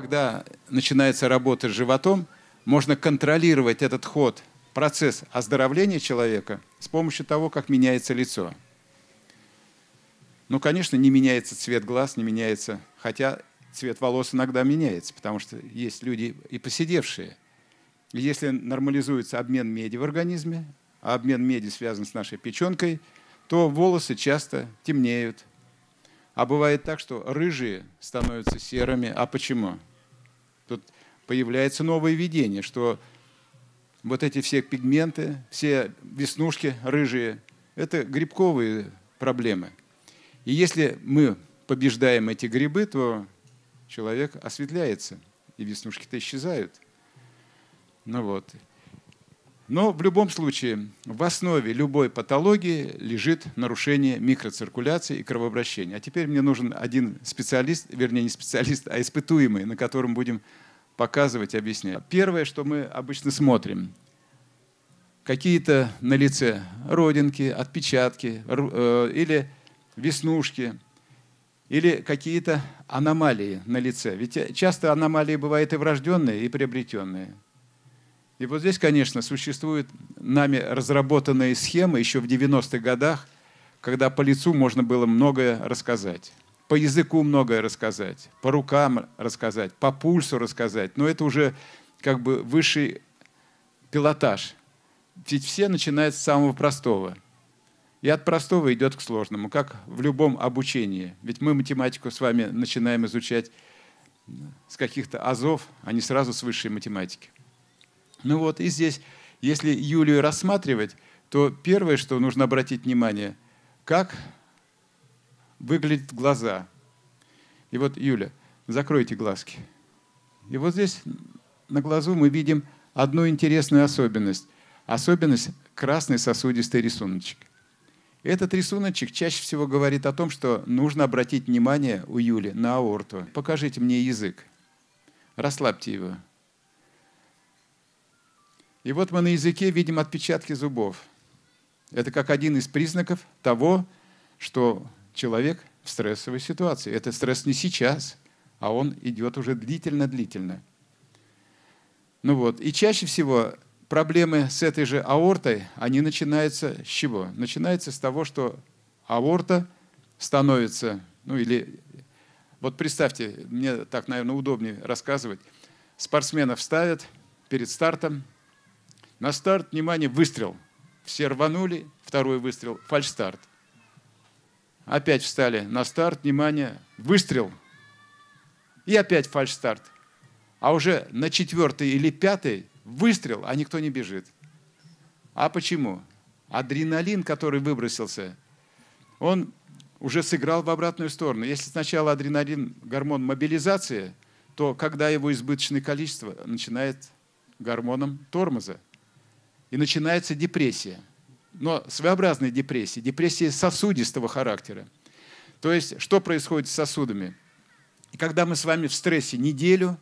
когда начинается работа с животом, можно контролировать этот ход, процесс оздоровления человека с помощью того, как меняется лицо. Ну, конечно, не меняется цвет глаз, не меняется, хотя цвет волос иногда меняется, потому что есть люди и посидевшие. Если нормализуется обмен меди в организме, а обмен меди связан с нашей печенкой, то волосы часто темнеют, а бывает так, что рыжие становятся серыми. А почему? Тут появляется новое видение, что вот эти все пигменты, все веснушки рыжие – это грибковые проблемы. И если мы побеждаем эти грибы, то человек осветляется, и веснушки-то исчезают. Ну вот. Но в любом случае в основе любой патологии лежит нарушение микроциркуляции и кровообращения. А теперь мне нужен один специалист, вернее не специалист, а испытуемый, на котором будем показывать, объяснять. Первое, что мы обычно смотрим, какие-то на лице родинки, отпечатки э, или веснушки, или какие-то аномалии на лице. Ведь э, часто аномалии бывают и врожденные, и приобретенные. И вот здесь, конечно, существуют нами разработанные схемы еще в 90-х годах, когда по лицу можно было многое рассказать. По языку многое рассказать, по рукам рассказать, по пульсу рассказать. Но это уже как бы высший пилотаж. Ведь все начинают с самого простого. И от простого идет к сложному, как в любом обучении. Ведь мы математику с вами начинаем изучать с каких-то азов, а не сразу с высшей математики. Ну вот, и здесь, если Юлию рассматривать, то первое, что нужно обратить внимание, как выглядят глаза. И вот, Юля, закройте глазки. И вот здесь на глазу мы видим одну интересную особенность. Особенность красный сосудистый рисуночек. Этот рисуночек чаще всего говорит о том, что нужно обратить внимание у Юли на аорту. Покажите мне язык. Расслабьте его. И вот мы на языке видим отпечатки зубов. Это как один из признаков того, что человек в стрессовой ситуации. Это стресс не сейчас, а он идет уже длительно-длительно. Ну вот. И чаще всего проблемы с этой же аортой, они начинаются с чего? начинаются с того, что аорта становится, ну или, вот представьте, мне так, наверное, удобнее рассказывать, спортсменов ставят перед стартом, на старт, внимание, выстрел. Все рванули, второй выстрел, фальшстарт, Опять встали на старт, внимание, выстрел. И опять фальшстарт, А уже на четвертый или пятый выстрел, а никто не бежит. А почему? Адреналин, который выбросился, он уже сыграл в обратную сторону. Если сначала адреналин – гормон мобилизации, то когда его избыточное количество, начинает гормоном тормоза и начинается депрессия. Но своеобразная депрессия, депрессия сосудистого характера. То есть что происходит с сосудами? И когда мы с вами в стрессе неделю,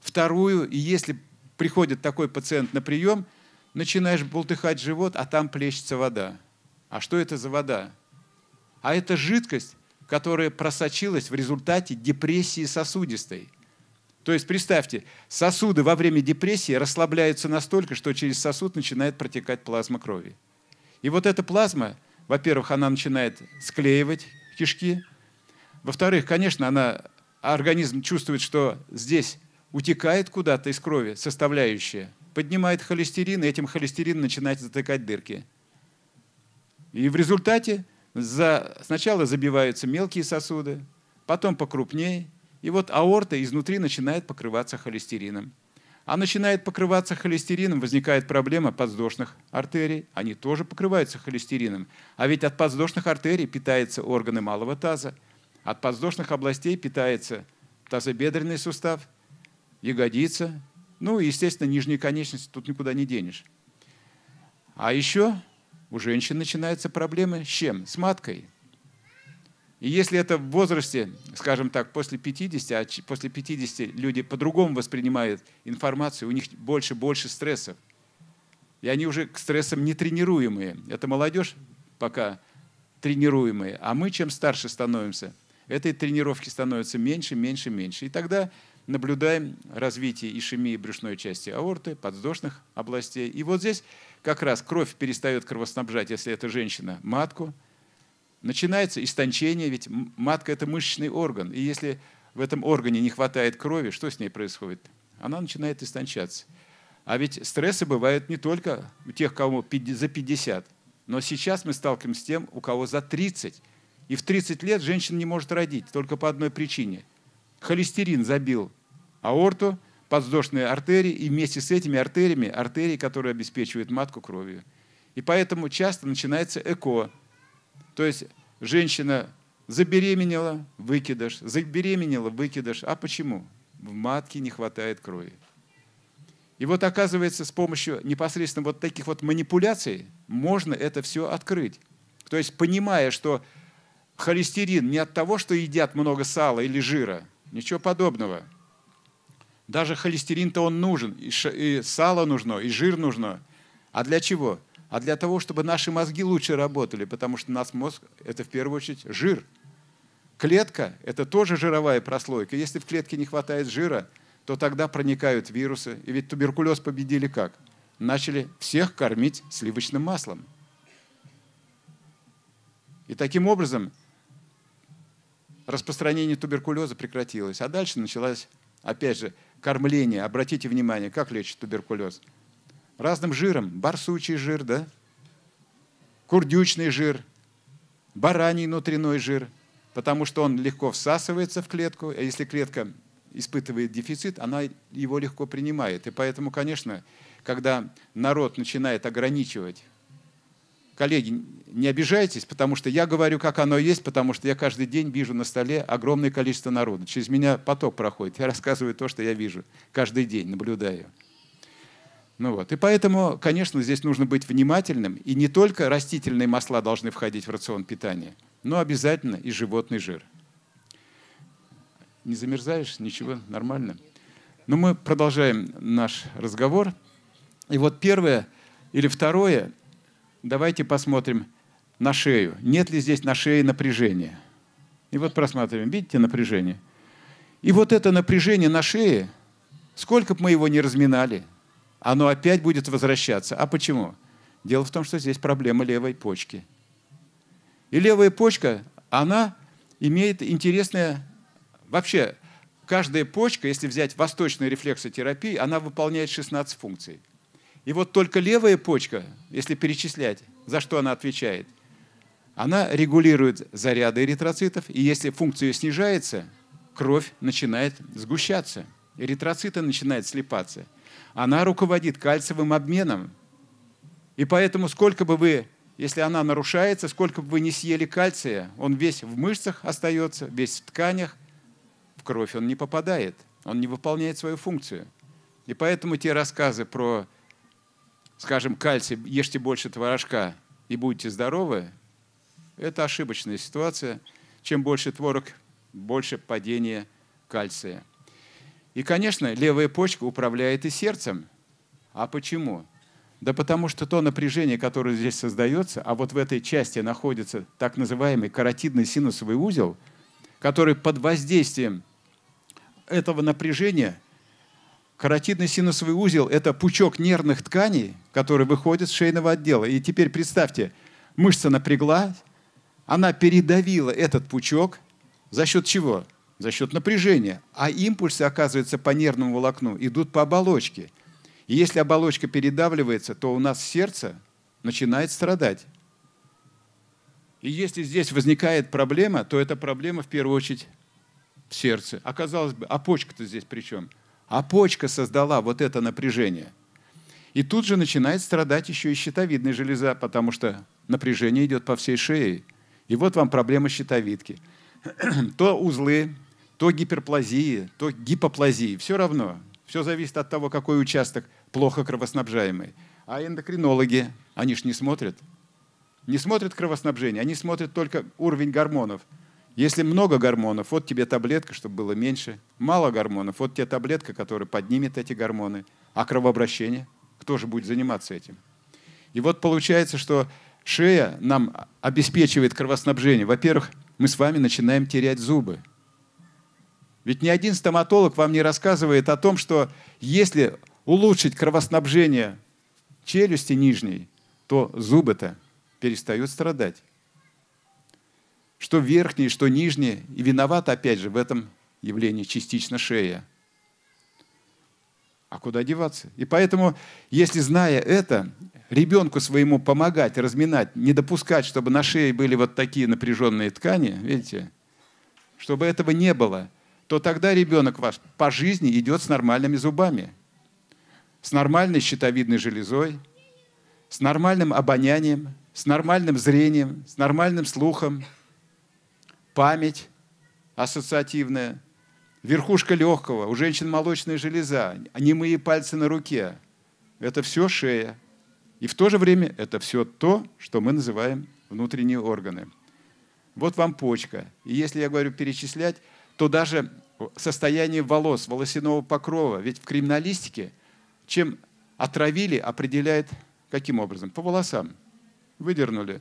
вторую, и если приходит такой пациент на прием, начинаешь болтыхать живот, а там плещется вода. А что это за вода? А это жидкость, которая просочилась в результате депрессии сосудистой – то есть представьте, сосуды во время депрессии расслабляются настолько, что через сосуд начинает протекать плазма крови. И вот эта плазма, во-первых, она начинает склеивать кишки, во-вторых, конечно, она, организм чувствует, что здесь утекает куда-то из крови составляющая, поднимает холестерин, и этим холестерин начинает затыкать дырки. И в результате за, сначала забиваются мелкие сосуды, потом покрупнее – и вот аорта изнутри начинает покрываться холестерином. А начинает покрываться холестерином, возникает проблема подвздошных артерий. Они тоже покрываются холестерином. А ведь от подвздошных артерий питаются органы малого таза. От подвздошных областей питается тазобедренный сустав, ягодица, ну и, естественно, нижние конечности. Тут никуда не денешь. А еще у женщин начинаются проблемы с чем? С маткой. И если это в возрасте, скажем так, после 50, а после 50 люди по-другому воспринимают информацию, у них больше-больше стрессов. И они уже к стрессам не тренируемые. Это молодежь пока тренируемые. А мы чем старше становимся, этой тренировки становится меньше, меньше, меньше. И тогда наблюдаем развитие ишемии брюшной части аорты, подвздошных областей. И вот здесь как раз кровь перестает кровоснабжать, если это женщина, матку – Начинается истончение, ведь матка – это мышечный орган. И если в этом органе не хватает крови, что с ней происходит? Она начинает истончаться. А ведь стрессы бывают не только у тех, кому за 50, но сейчас мы сталкиваемся с тем, у кого за 30. И в 30 лет женщина не может родить только по одной причине. Холестерин забил аорту, подвздошные артерии, и вместе с этими артериями, артерии, которые обеспечивают матку кровью. И поэтому часто начинается ЭКО, то есть женщина забеременела, выкидыш, забеременела, выкидыш. А почему? В матке не хватает крови. И вот оказывается, с помощью непосредственно вот таких вот манипуляций можно это все открыть. То есть понимая, что холестерин не от того, что едят много сала или жира, ничего подобного. Даже холестерин-то он нужен, и сало нужно, и жир нужно. А для чего? а для того, чтобы наши мозги лучше работали, потому что у нас мозг – это в первую очередь жир. Клетка – это тоже жировая прослойка. Если в клетке не хватает жира, то тогда проникают вирусы. И ведь туберкулез победили как? Начали всех кормить сливочным маслом. И таким образом распространение туберкулеза прекратилось. А дальше началось, опять же, кормление. Обратите внимание, как лечит туберкулез – разным жиром. Барсучий жир, да? Курдючный жир, бараний внутренной жир, потому что он легко всасывается в клетку, а если клетка испытывает дефицит, она его легко принимает. И поэтому, конечно, когда народ начинает ограничивать коллеги, не обижайтесь, потому что я говорю, как оно есть, потому что я каждый день вижу на столе огромное количество народа. Через меня поток проходит. Я рассказываю то, что я вижу. Каждый день наблюдаю. Ну вот. И поэтому, конечно, здесь нужно быть внимательным. И не только растительные масла должны входить в рацион питания, но обязательно и животный жир. Не замерзаешь? Ничего? Нормально? Но ну, мы продолжаем наш разговор. И вот первое или второе, давайте посмотрим на шею. Нет ли здесь на шее напряжения? И вот просматриваем. Видите напряжение? И вот это напряжение на шее, сколько бы мы его ни разминали – оно опять будет возвращаться. А почему? Дело в том, что здесь проблема левой почки. И левая почка, она имеет интересное... Вообще, каждая почка, если взять восточную рефлексотерапию, она выполняет 16 функций. И вот только левая почка, если перечислять, за что она отвечает, она регулирует заряды эритроцитов, и если функция снижается, кровь начинает сгущаться, эритроциты начинают слипаться – она руководит кальциевым обменом. И поэтому сколько бы вы, если она нарушается, сколько бы вы не съели кальция, он весь в мышцах остается, весь в тканях, в кровь он не попадает, он не выполняет свою функцию. И поэтому те рассказы про, скажем, кальций, ешьте больше творожка и будете здоровы, это ошибочная ситуация. Чем больше творог, больше падение кальция – и, конечно, левая почка управляет и сердцем. А почему? Да потому что то напряжение, которое здесь создается, а вот в этой части находится так называемый каротидный синусовый узел, который под воздействием этого напряжения, каротидный синусовый узел – это пучок нервных тканей, который выходит с шейного отдела. И теперь представьте, мышца напряглась, она передавила этот пучок за счет чего? за счет напряжения, а импульсы, оказывается, по нервному волокну идут по оболочке. И если оболочка передавливается, то у нас сердце начинает страдать. И если здесь возникает проблема, то эта проблема в первую очередь в сердце. Оказалось а, бы, а почка-то здесь при чем? А почка создала вот это напряжение. И тут же начинает страдать еще и щитовидная железа, потому что напряжение идет по всей шее. И вот вам проблема щитовидки. То узлы то гиперплазии, то гипоплазии. Все равно. Все зависит от того, какой участок плохо кровоснабжаемый. А эндокринологи, они ж не смотрят. Не смотрят кровоснабжение, они смотрят только уровень гормонов. Если много гормонов, вот тебе таблетка, чтобы было меньше. Мало гормонов, вот тебе таблетка, которая поднимет эти гормоны. А кровообращение? Кто же будет заниматься этим? И вот получается, что шея нам обеспечивает кровоснабжение. Во-первых, мы с вами начинаем терять зубы. Ведь ни один стоматолог вам не рассказывает о том, что если улучшить кровоснабжение челюсти нижней, то зубы-то перестают страдать. Что верхние, что нижние, и виноват опять же в этом явлении частично шея. А куда деваться? И поэтому, если зная это, ребенку своему помогать, разминать, не допускать, чтобы на шее были вот такие напряженные ткани, видите, чтобы этого не было – то тогда ребенок ваш по жизни идет с нормальными зубами, с нормальной щитовидной железой, с нормальным обонянием, с нормальным зрением, с нормальным слухом, память ассоциативная, верхушка легкого, у женщин молочная железа, немые пальцы на руке. Это все шея. И в то же время это все то, что мы называем внутренние органы. Вот вам почка. И если я говорю перечислять, то даже состояние волос, волосяного покрова. Ведь в криминалистике чем отравили, определяет каким образом? По волосам. Выдернули,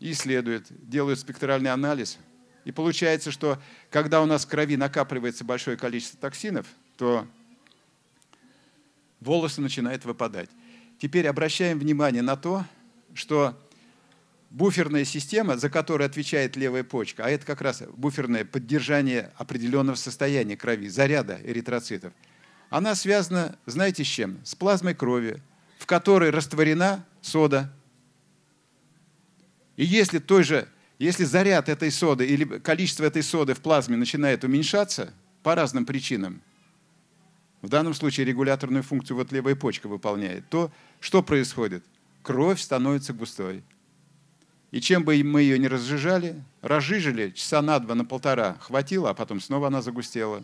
исследуют, делают спектральный анализ. И получается, что когда у нас в крови накапливается большое количество токсинов, то волосы начинают выпадать. Теперь обращаем внимание на то, что буферная система, за которую отвечает левая почка, а это как раз буферное поддержание определенного состояния крови, заряда эритроцитов, она связана, знаете, с чем? С плазмой крови, в которой растворена сода. И если, той же, если заряд этой соды или количество этой соды в плазме начинает уменьшаться по разным причинам, в данном случае регуляторную функцию вот левая почка выполняет, то что происходит? Кровь становится густой. И чем бы мы ее не разжижали, разжижили часа на два, на полтора, хватило, а потом снова она загустела.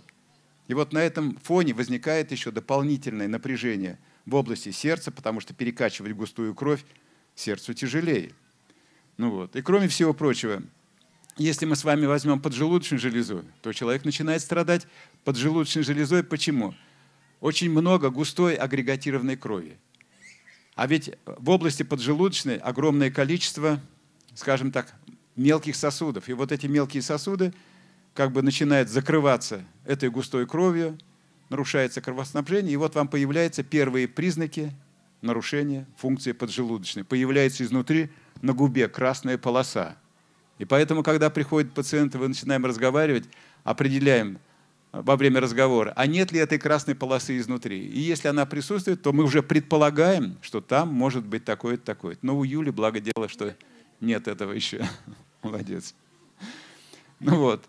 И вот на этом фоне возникает еще дополнительное напряжение в области сердца, потому что перекачивать густую кровь сердцу тяжелее. Ну вот. И кроме всего прочего, если мы с вами возьмем поджелудочную железу, то человек начинает страдать поджелудочной железой. Почему? Очень много густой агрегатированной крови. А ведь в области поджелудочной огромное количество скажем так, мелких сосудов. И вот эти мелкие сосуды как бы начинают закрываться этой густой кровью, нарушается кровоснабжение, и вот вам появляются первые признаки нарушения функции поджелудочной. Появляется изнутри на губе красная полоса. И поэтому, когда приходит пациент, мы начинаем разговаривать, определяем э, во время разговора, а нет ли этой красной полосы изнутри. И если она присутствует, то мы уже предполагаем, что там может быть такое-то, такое-то. Но у Юли, благо дело, что нет этого еще. Молодец. Ну вот.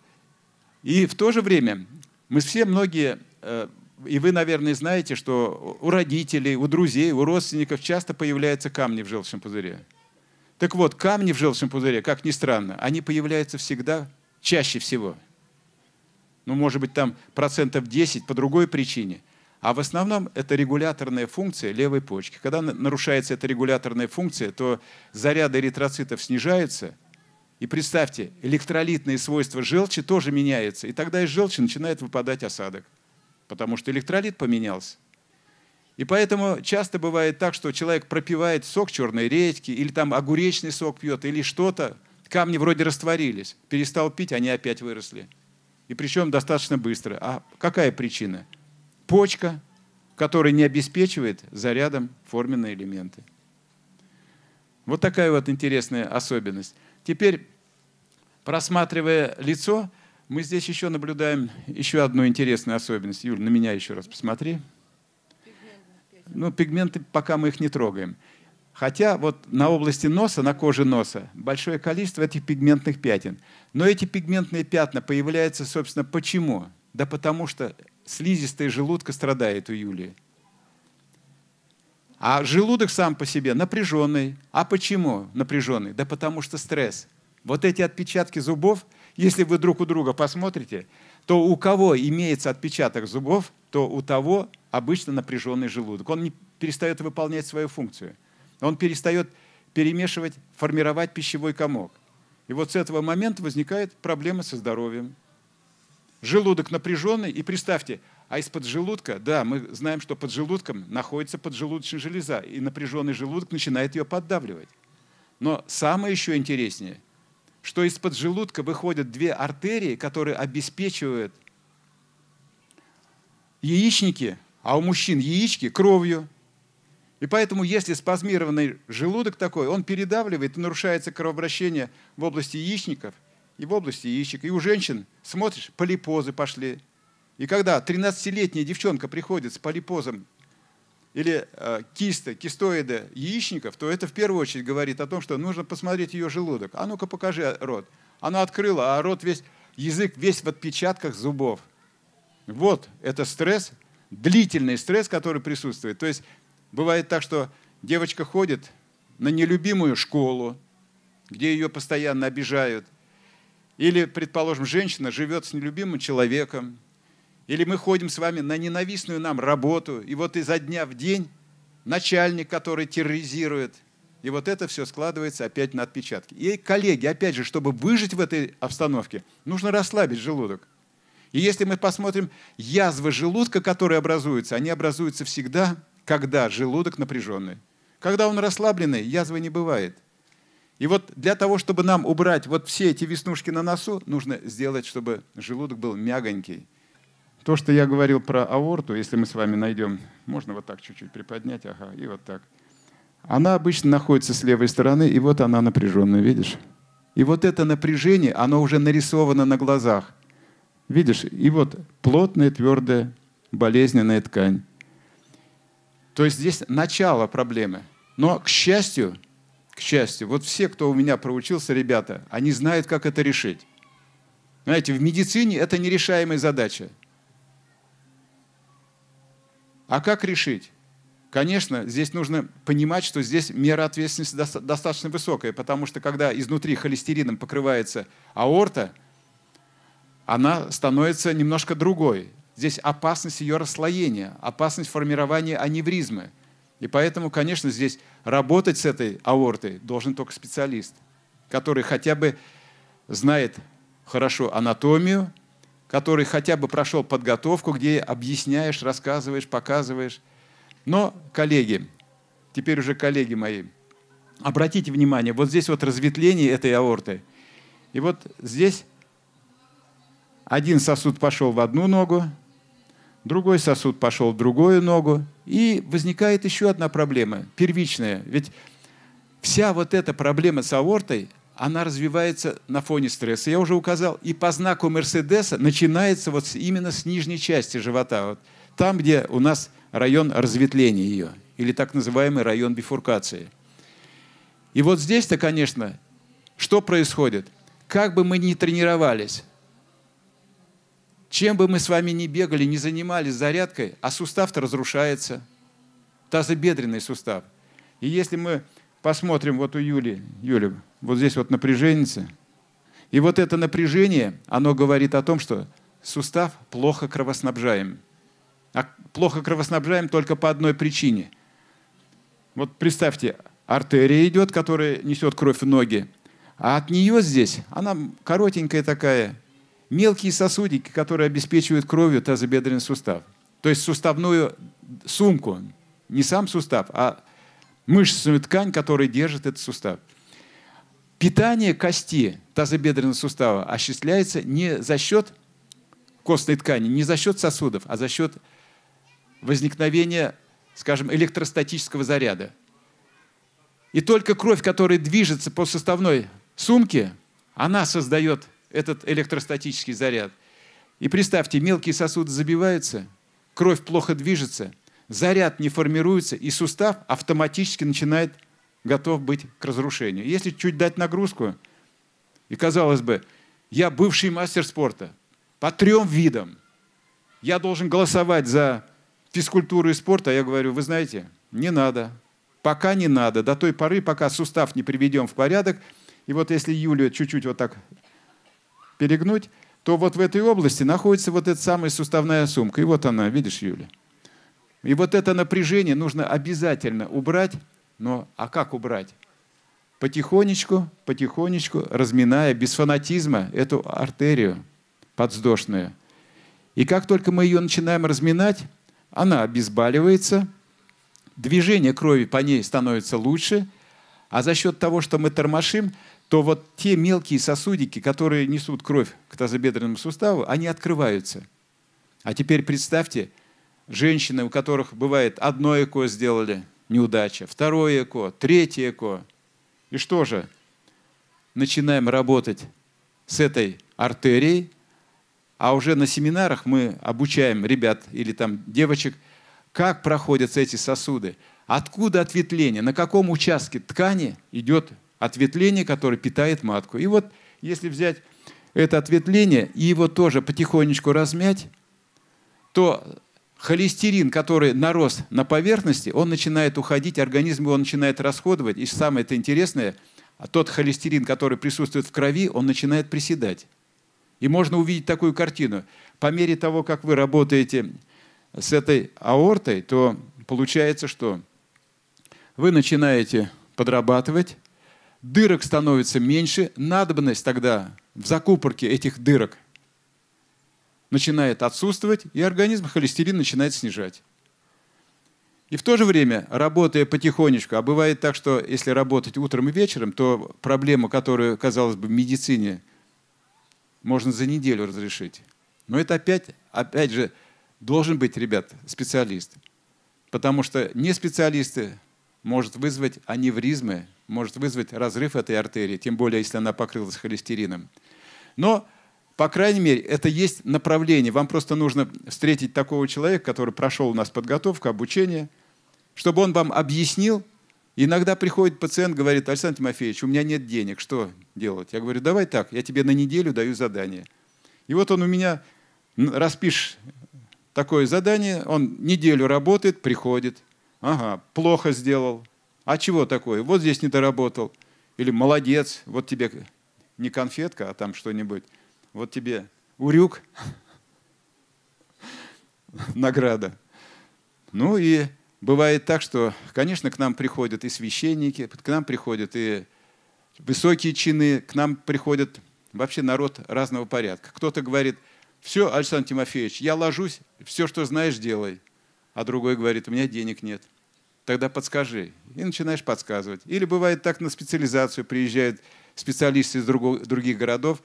И в то же время мы все многие, э, и вы, наверное, знаете, что у родителей, у друзей, у родственников часто появляются камни в желчном пузыре. Так вот, камни в желчном пузыре, как ни странно, они появляются всегда, чаще всего. Ну, может быть, там процентов 10 по другой причине. А в основном это регуляторная функция левой почки. Когда нарушается эта регуляторная функция, то заряды эритроцитов снижаются. И представьте, электролитные свойства желчи тоже меняются. И тогда из желчи начинает выпадать осадок, потому что электролит поменялся. И поэтому часто бывает так, что человек пропивает сок черной редьки, или там огуречный сок пьет, или что-то. Камни вроде растворились. Перестал пить, они опять выросли. И причем достаточно быстро. А какая причина? почка, которая не обеспечивает зарядом форменные элементы. Вот такая вот интересная особенность. Теперь, просматривая лицо, мы здесь еще наблюдаем еще одну интересную особенность. Юль, на меня еще раз посмотри. Ну, пигменты, пока мы их не трогаем. Хотя вот на области носа, на коже носа, большое количество этих пигментных пятен. Но эти пигментные пятна появляются, собственно, почему? Да потому что слизистая желудка страдает у Юлии. А желудок сам по себе напряженный. А почему напряженный? Да потому что стресс. Вот эти отпечатки зубов, если вы друг у друга посмотрите, то у кого имеется отпечаток зубов, то у того обычно напряженный желудок. Он не перестает выполнять свою функцию. Он перестает перемешивать, формировать пищевой комок. И вот с этого момента возникает проблема со здоровьем. Желудок напряженный, и представьте, а из-под желудка, да, мы знаем, что под желудком находится поджелудочная железа, и напряженный желудок начинает ее поддавливать. Но самое еще интереснее, что из-под желудка выходят две артерии, которые обеспечивают яичники, а у мужчин яички кровью. И поэтому, если спазмированный желудок такой, он передавливает нарушается кровообращение в области яичников – и в области яичек, и у женщин, смотришь, полипозы пошли. И когда 13-летняя девчонка приходит с полипозом или э, киста, кистоиды яичников, то это в первую очередь говорит о том, что нужно посмотреть ее желудок. А ну-ка покажи рот. Она открыла, а рот весь, язык весь в отпечатках зубов. Вот это стресс, длительный стресс, который присутствует. То есть бывает так, что девочка ходит на нелюбимую школу, где ее постоянно обижают – или, предположим, женщина живет с нелюбимым человеком, или мы ходим с вами на ненавистную нам работу, и вот изо дня в день начальник, который терроризирует, и вот это все складывается опять на отпечатки. И, коллеги, опять же, чтобы выжить в этой обстановке, нужно расслабить желудок. И если мы посмотрим язвы желудка, которые образуются, они образуются всегда, когда желудок напряженный. Когда он расслабленный, язвы не бывает – и вот для того, чтобы нам убрать вот все эти веснушки на носу, нужно сделать, чтобы желудок был мягонький. То, что я говорил про аорту, если мы с вами найдем, можно вот так чуть-чуть приподнять, ага, и вот так. Она обычно находится с левой стороны, и вот она напряженная, видишь? И вот это напряжение, оно уже нарисовано на глазах. Видишь? И вот плотная, твердая, болезненная ткань. То есть здесь начало проблемы. Но, к счастью, к счастью. Вот все, кто у меня проучился, ребята, они знают, как это решить. Знаете, в медицине это нерешаемая задача. А как решить? Конечно, здесь нужно понимать, что здесь мера ответственности достаточно высокая, потому что когда изнутри холестерином покрывается аорта, она становится немножко другой. Здесь опасность ее расслоения, опасность формирования аневризмы – и поэтому, конечно, здесь работать с этой аортой должен только специалист, который хотя бы знает хорошо анатомию, который хотя бы прошел подготовку, где объясняешь, рассказываешь, показываешь. Но, коллеги, теперь уже коллеги мои, обратите внимание, вот здесь вот разветвление этой аорты. И вот здесь один сосуд пошел в одну ногу, другой сосуд пошел в другую ногу, и возникает еще одна проблема, первичная. Ведь вся вот эта проблема с аортой, она развивается на фоне стресса. Я уже указал, и по знаку Мерседеса начинается вот именно с нижней части живота, вот там, где у нас район разветвления ее, или так называемый район бифуркации. И вот здесь-то, конечно, что происходит? Как бы мы ни тренировались, чем бы мы с вами ни бегали, ни занимались зарядкой, а сустав-то разрушается. Тазобедренный сустав. И если мы посмотрим вот у Юли, Юли, вот здесь вот напряженница, и вот это напряжение, оно говорит о том, что сустав плохо кровоснабжаем. А плохо кровоснабжаем только по одной причине. Вот представьте, артерия идет, которая несет кровь в ноги, а от нее здесь, она коротенькая такая, мелкие сосудики, которые обеспечивают кровью тазобедренный сустав. То есть суставную сумку, не сам сустав, а мышечную ткань, которая держит этот сустав. Питание кости тазобедренного сустава осуществляется не за счет костной ткани, не за счет сосудов, а за счет возникновения, скажем, электростатического заряда. И только кровь, которая движется по суставной сумке, она создает этот электростатический заряд. И представьте, мелкие сосуды забиваются, кровь плохо движется, заряд не формируется, и сустав автоматически начинает готов быть к разрушению. Если чуть дать нагрузку, и казалось бы, я бывший мастер спорта по трем видам, я должен голосовать за физкультуру и спорт, а я говорю, вы знаете, не надо, пока не надо, до той поры, пока сустав не приведем в порядок. И вот если Юлю чуть-чуть вот так перегнуть, то вот в этой области находится вот эта самая суставная сумка. И вот она, видишь, Юля. И вот это напряжение нужно обязательно убрать. Но а как убрать? Потихонечку, потихонечку, разминая без фанатизма эту артерию подвздошную. И как только мы ее начинаем разминать, она обезболивается, движение крови по ней становится лучше – а за счет того, что мы тормошим, то вот те мелкие сосудики, которые несут кровь к тазобедренному суставу, они открываются. А теперь представьте, женщины, у которых бывает одно ЭКО сделали, неудача, второе ЭКО, третье ЭКО. И что же? Начинаем работать с этой артерией, а уже на семинарах мы обучаем ребят или там девочек, как проходят эти сосуды. Откуда ответвление? На каком участке ткани идет ответвление, которое питает матку? И вот если взять это ответвление и его тоже потихонечку размять, то холестерин, который нарос на поверхности, он начинает уходить, организм его начинает расходовать. И самое это интересное, тот холестерин, который присутствует в крови, он начинает приседать. И можно увидеть такую картину. По мере того, как вы работаете с этой аортой, то получается, что вы начинаете подрабатывать, дырок становится меньше, надобность тогда в закупорке этих дырок начинает отсутствовать, и организм холестерин начинает снижать. И в то же время, работая потихонечку, а бывает так, что если работать утром и вечером, то проблему, которую, казалось бы, в медицине можно за неделю разрешить. Но это опять, опять же, должен быть, ребят, специалист. Потому что не специалисты может вызвать аневризмы, может вызвать разрыв этой артерии, тем более, если она покрылась холестерином. Но, по крайней мере, это есть направление. Вам просто нужно встретить такого человека, который прошел у нас подготовку, обучение, чтобы он вам объяснил. Иногда приходит пациент, говорит, Александр Тимофеевич, у меня нет денег, что делать? Я говорю, давай так, я тебе на неделю даю задание. И вот он у меня, распишешь такое задание, он неделю работает, приходит, Ага, плохо сделал. А чего такое? Вот здесь не доработал. Или молодец, вот тебе не конфетка, а там что-нибудь. Вот тебе урюк, награда. Ну и бывает так, что, конечно, к нам приходят и священники, к нам приходят и высокие чины, к нам приходят вообще народ разного порядка. Кто-то говорит, все, Александр Тимофеевич, я ложусь, все, что знаешь, делай а другой говорит, у меня денег нет. Тогда подскажи. И начинаешь подсказывать. Или бывает так, на специализацию приезжают специалисты из других городов,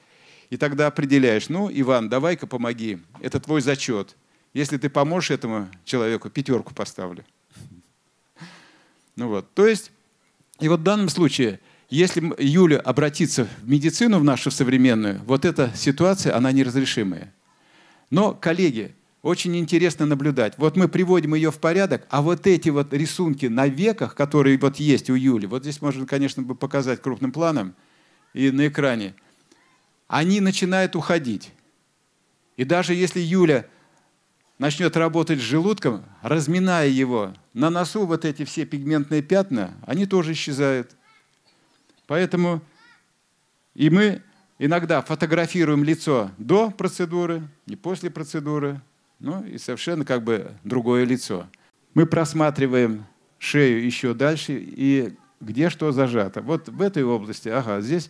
и тогда определяешь, ну, Иван, давай-ка помоги, это твой зачет. Если ты поможешь этому человеку, пятерку поставлю. Ну вот, то есть, и вот в данном случае, если Юля обратится в медицину в нашу современную, вот эта ситуация, она неразрешимая. Но, коллеги, очень интересно наблюдать. Вот мы приводим ее в порядок, а вот эти вот рисунки на веках, которые вот есть у Юли, вот здесь можно, конечно, бы показать крупным планом и на экране, они начинают уходить. И даже если Юля начнет работать с желудком, разминая его, на носу вот эти все пигментные пятна, они тоже исчезают. Поэтому и мы иногда фотографируем лицо до процедуры и после процедуры, ну и совершенно как бы другое лицо. Мы просматриваем шею еще дальше и где что зажато. Вот в этой области, ага, здесь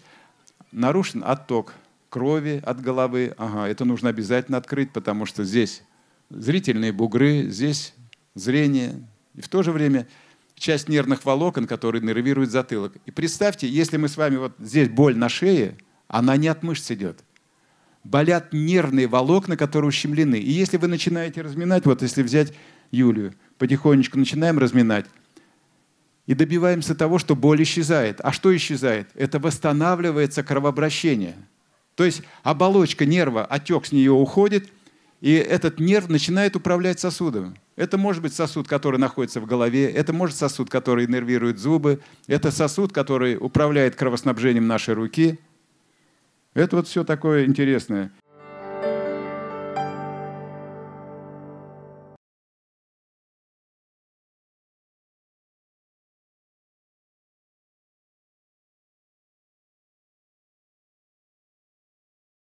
нарушен отток крови от головы. Ага, это нужно обязательно открыть, потому что здесь зрительные бугры, здесь зрение. И в то же время часть нервных волокон, которые нервируют затылок. И представьте, если мы с вами вот здесь боль на шее, она не от мышц идет болят нервные волокна, которые ущемлены. И если вы начинаете разминать, вот если взять Юлию, потихонечку начинаем разминать, и добиваемся того, что боль исчезает. А что исчезает? Это восстанавливается кровообращение. То есть оболочка нерва, отек с нее уходит, и этот нерв начинает управлять сосудом. Это может быть сосуд, который находится в голове, это может сосуд, который нервирует зубы, это сосуд, который управляет кровоснабжением нашей руки – это вот все такое интересное.